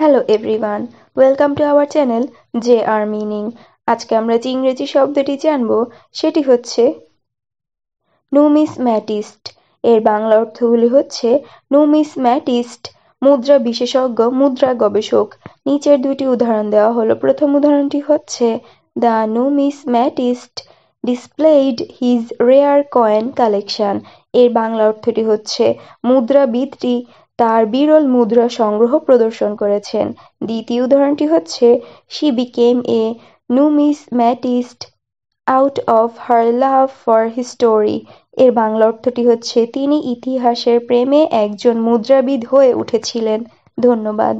Hello everyone welcome to our channel J R meaning আজকে আমরা যে ইংরেজি শব্দটি জানব সেটি হচ্ছে ম্যাটিস্ট এর বাংলা অর্থগুলি হচ্ছে ম্যাটিস্ট মুদ্রা বিশেষজ্ঞ মুদ্রা গবেষক নিচের দুটি উদাহরণ দেওয়া হলো প্রথম উদাহরণটি হচ্ছে the numismatist displayed his rare coin collection এর বাংলা অর্থটি হচ্ছে মুদ্রাবিদটি তার বিরল মুদ্রা সংগ্রহ প্রদর্শন করেছেন; দ্বিতীয় উদাহরণটি হচ্ছে became a numismatist out of her love for history এর বাংলা অর্থটি হচ্ছে "তিনি ইতিহাসের প্রেমে একজন মুদ্রাবিদ হয়ে উঠেছিলেন"। ধন্যবাদ।